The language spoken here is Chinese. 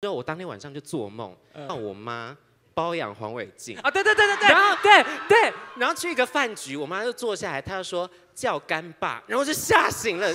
之后我当天晚上就做梦，让我妈包养黄伟晋啊，对对对对对，然后对对，然后去一个饭局，我妈就坐下来，她就说叫干爸，然后就吓醒了。